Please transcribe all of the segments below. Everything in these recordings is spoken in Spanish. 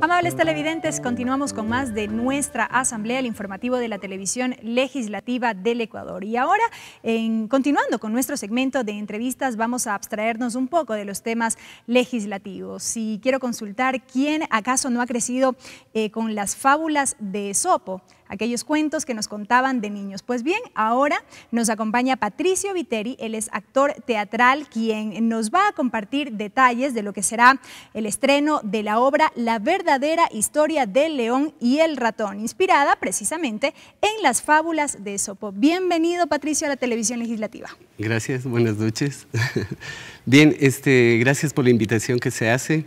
Amables televidentes, continuamos con más de nuestra asamblea, el informativo de la televisión legislativa del Ecuador. Y ahora, en, continuando con nuestro segmento de entrevistas, vamos a abstraernos un poco de los temas legislativos. Y quiero consultar quién acaso no ha crecido eh, con las fábulas de Sopo aquellos cuentos que nos contaban de niños. Pues bien, ahora nos acompaña Patricio Viteri, él es actor teatral quien nos va a compartir detalles de lo que será el estreno de la obra La verdadera historia del león y el ratón, inspirada precisamente en las fábulas de Sopo. Bienvenido Patricio a la televisión legislativa. Gracias, buenas noches. Bien, este, gracias por la invitación que se hace.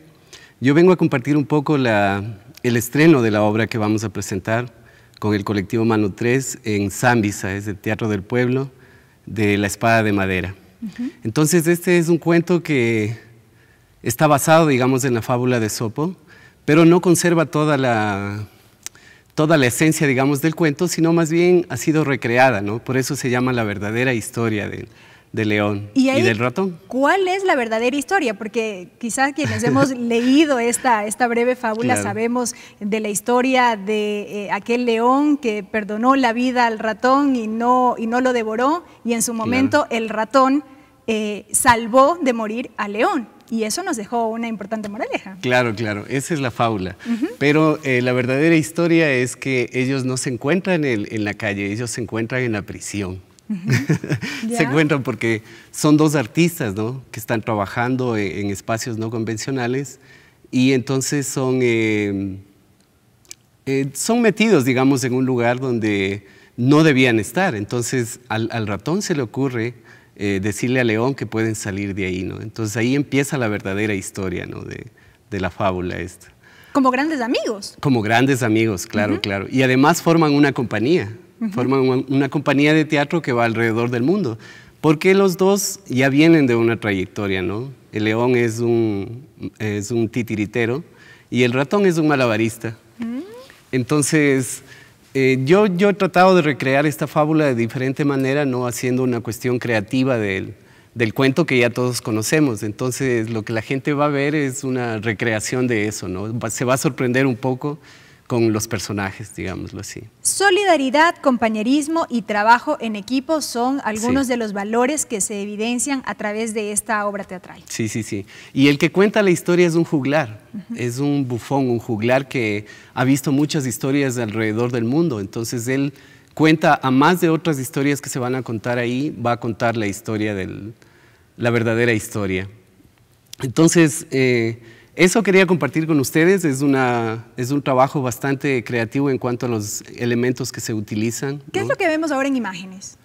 Yo vengo a compartir un poco el estreno de la obra que vamos a presentar con el colectivo Mano 3 en Zambisa, es el Teatro del Pueblo, de La Espada de Madera. Entonces, este es un cuento que está basado, digamos, en la fábula de Sopo, pero no conserva toda la, toda la esencia, digamos, del cuento, sino más bien ha sido recreada, ¿no? Por eso se llama la verdadera historia de, de León y, del ratón. ¿Cuál es la verdadera historia? Porque quizás quienes hemos leído esta, esta breve fábula sabemos de la historia de eh, aquel león que perdonó la vida al ratón y no, y no lo devoró y en su momento el ratón eh, salvó de morir al león. Y eso nos dejó una importante moraleja. Claro, claro, esa es la fábula. Pero eh, la verdadera historia es que ellos no se encuentran en, en la calle, ellos se encuentran en la prisión. se encuentran porque son dos artistas ¿no? que están trabajando e, en, espacios no convencionales y entonces son, eh, eh, son metidos, digamos, en un lugar donde no debían estar. Entonces al, ratón se le ocurre eh, decirle a León que pueden salir de ahí. ¿no? Entonces ahí empieza la verdadera historia ¿no? de, de la fábula esta. Como grandes amigos. Como grandes amigos, claro, claro. Y además forman una compañía forman una, compañía de teatro que va alrededor del mundo. Porque los dos ya vienen de una trayectoria, ¿no? El león es un, es un titiritero y el ratón es un malabarista. Mm. Entonces, eh, yo, yo he tratado de recrear esta fábula de diferente manera, no haciendo una cuestión creativa del, del cuento que ya todos conocemos. Entonces, lo que la gente va a ver es una recreación de eso, ¿no? Se va a sorprender un poco con los personajes, digámoslo así. Solidaridad, compañerismo y trabajo en equipo son algunos de los valores que se evidencian a través de esta obra teatral. Sí, sí, sí. Y el que cuenta la historia es un juglar, es un bufón, un juglar que ha visto muchas historias alrededor del mundo, entonces él cuenta a más de otras historias que se van a contar ahí, va a contar la historia del, la verdadera historia. Entonces, eh, eso quería compartir con ustedes, es, un trabajo bastante creativo en cuanto a los elementos que se utilizan. ¿Qué es lo que vemos ahora en imágenes?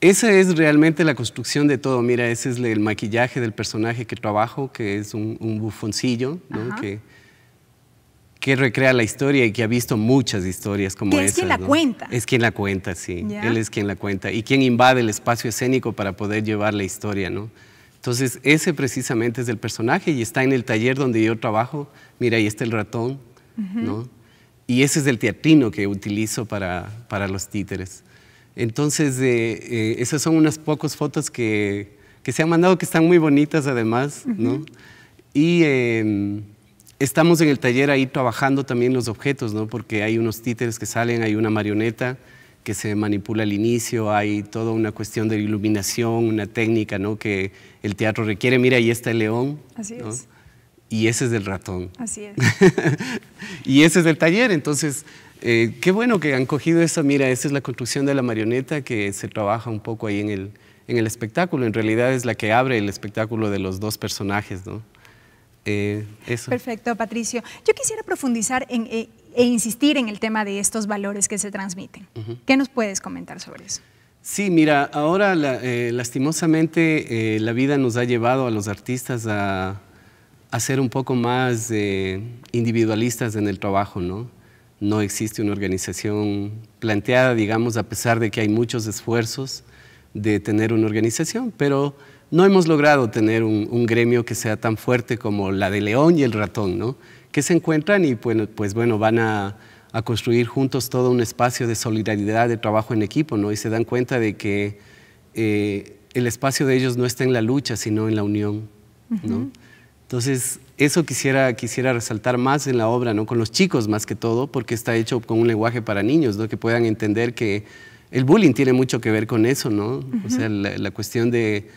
Esa es realmente la construcción de todo. Mira, ese es el maquillaje del personaje que trabajo, que es un, bufoncillo, que, recrea la historia y que ha visto muchas historias como esa. Es quien la cuenta. Es quien la cuenta, sí. Él es quien la cuenta. Y quien invade el espacio escénico para poder llevar la historia, ¿no? Entonces, ese precisamente es el personaje y está en el taller donde yo trabajo. Mira, ahí está el ratón, ¿no? Y ese es el teatrino que utilizo para, los títeres. Entonces, eh, eh, esas son unas pocas fotos que, se han mandado, que están muy bonitas además, ¿no? Y em, estamos en el taller ahí trabajando también los objetos, ¿no? Porque hay unos títeres que salen, hay una marioneta, que se manipula al inicio, hay toda una cuestión de iluminación, una técnica ¿no? que el teatro requiere. Mira, ahí está el león. Y ese es del ratón. Así es. y ese es el taller. Entonces, eh, qué bueno que han cogido eso, Mira, esa es la construcción de la marioneta que se trabaja un poco ahí en el, en el espectáculo. En realidad es la que abre el espectáculo de los dos personajes, ¿no? Eh, Perfecto, Patricio. Yo quisiera profundizar eh, e insistir en el tema de estos valores que se transmiten. ¿Qué nos puedes comentar sobre eso? Sí, mira, ahora eh, lastimosamente la vida nos ha llevado a los artistas a, a ser un poco más individualistas en el trabajo, ¿no? No existe una organización planteada, digamos, a pesar de que hay muchos esfuerzos de tener una organización, pero no hemos logrado tener un, gremio que sea tan fuerte como la de León y el ratón, ¿no? que se encuentran y pues, bueno, van a, construir juntos todo un espacio de solidaridad, de trabajo en equipo, ¿no? y se dan cuenta de que eh, el espacio de ellos no está en la lucha, sino en la unión. Entonces, eso quisiera, resaltar más en la obra, ¿no? con los chicos más que todo, porque está hecho con un lenguaje para niños, ¿no? que puedan entender que el bullying tiene mucho que ver con eso, ¿no? O sea, la cuestión de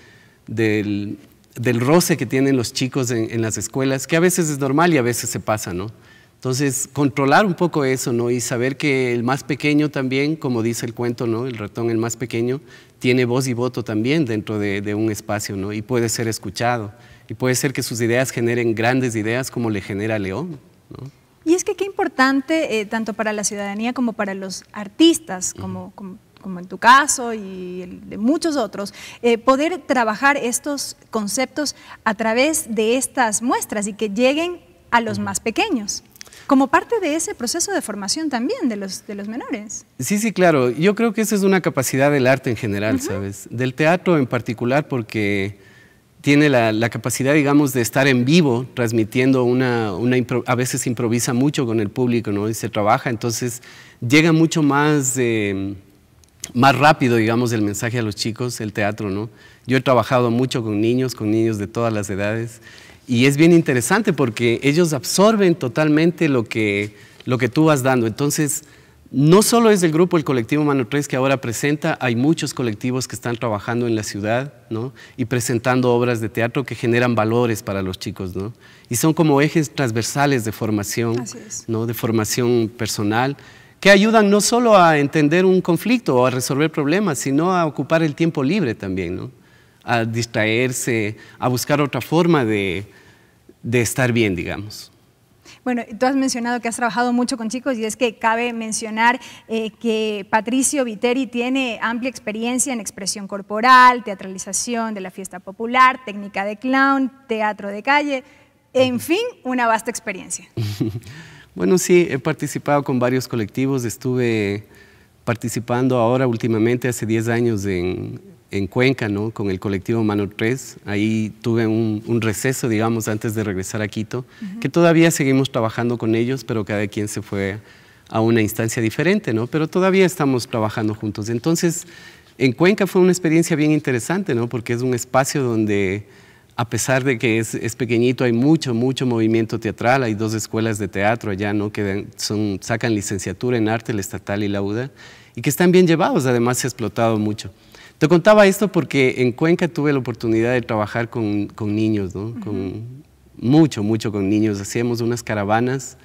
del, roce que tienen los chicos en, las escuelas, que a veces es normal y a veces se pasa, ¿no? Entonces, controlar un poco eso, ¿no? Y saber que el más pequeño también, como dice el cuento, ¿no? El ratón, el más pequeño, tiene voz y voto también dentro de, un espacio, ¿no? Y puede ser escuchado. Y puede ser que sus ideas generen grandes ideas como le genera León, ¿no? Y es que qué importante, eh, tanto para la ciudadanía como para los artistas, como, como como en tu caso y de muchos otros, eh, poder trabajar estos conceptos a través de estas muestras y que lleguen a los más pequeños como parte de ese proceso de formación también de los, de los menores. Sí, sí, claro. Yo creo que esa es una capacidad del arte en general, ¿sabes? Del teatro en particular porque tiene la, capacidad, digamos, de estar en vivo transmitiendo una, a veces improvisa mucho con el público, ¿no? Y se trabaja, entonces llega mucho más... Em, más rápido, digamos, el mensaje a los chicos, el teatro, ¿no? Yo he trabajado mucho con niños, con niños de todas las edades, y es bien interesante porque ellos absorben totalmente lo que, lo que tú vas dando. Entonces, no solo es el grupo, el colectivo Mano 3 que ahora presenta, hay muchos colectivos que están trabajando en la ciudad ¿no? y presentando obras de teatro que generan valores para los chicos. ¿no? Y son como ejes transversales de formación, ¿no? de formación personal que ayudan no solo a entender un conflicto o a resolver problemas, sino a ocupar el tiempo libre también, a distraerse, a buscar otra forma de, de estar bien, digamos. Bueno, tú has mencionado que has trabajado mucho con chicos y es que cabe mencionar eh, que Patricio Viteri tiene amplia experiencia en expresión corporal, teatralización de la fiesta popular, técnica de clown, teatro de calle, en fin, una vasta experiencia. Bueno, sí, he participado con varios colectivos, estuve participando ahora últimamente, hace 10 años en, Cuenca, con el colectivo Mano 3. Ahí tuve un, receso, digamos, antes de regresar a Quito, que todavía seguimos trabajando con ellos, pero cada quien se fue a una instancia diferente, ¿no? Pero todavía estamos trabajando juntos. Entonces, en Cuenca fue una experiencia bien interesante, ¿no? Porque es un espacio donde a pesar de que es, pequeñito, hay mucho, mucho movimiento teatral, hay dos escuelas de teatro allá, ¿no? Que son, sacan licenciatura en arte, el estatal y la UDA, y que están bien llevados, además se ha explotado mucho. Te contaba esto porque en Cuenca tuve la oportunidad de trabajar con, niños, con, mucho, mucho con niños. Hacíamos unas caravanas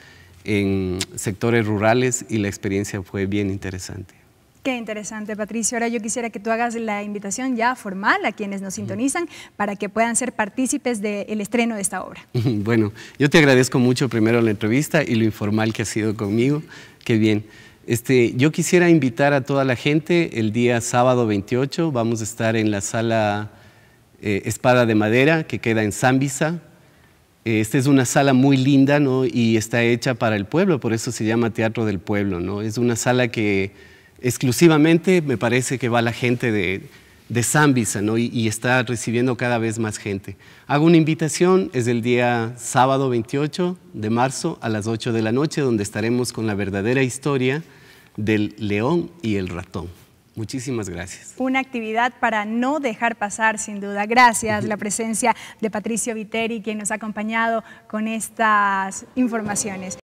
en sectores rurales y la experiencia fue bien interesante. Qué interesante, Patricio. Ahora yo quisiera que tú hagas la invitación ya formal a quienes nos sintonizan para que puedan ser partícipes del estreno de esta obra. Bueno, yo te agradezco mucho primero la entrevista y lo informal que ha sido conmigo. Qué bien. Este, yo quisiera invitar a toda la gente el día sábado 28, vamos a estar en la sala eh, Espada de Madera que queda en Zambisa. Eh, esta es una sala muy linda y está hecha para el pueblo, por eso se llama Teatro del Pueblo. ¿no? Es una sala que exclusivamente me parece que va la gente de, de Zambisa y, y, está recibiendo cada vez más gente. Hago una invitación, es el día sábado 28 de marzo a las 8 de la noche, donde estaremos con la verdadera historia del león y el ratón. Muchísimas gracias. Una actividad para no dejar pasar, sin duda. Gracias la presencia de Patricio Viteri, quien nos ha acompañado con estas informaciones.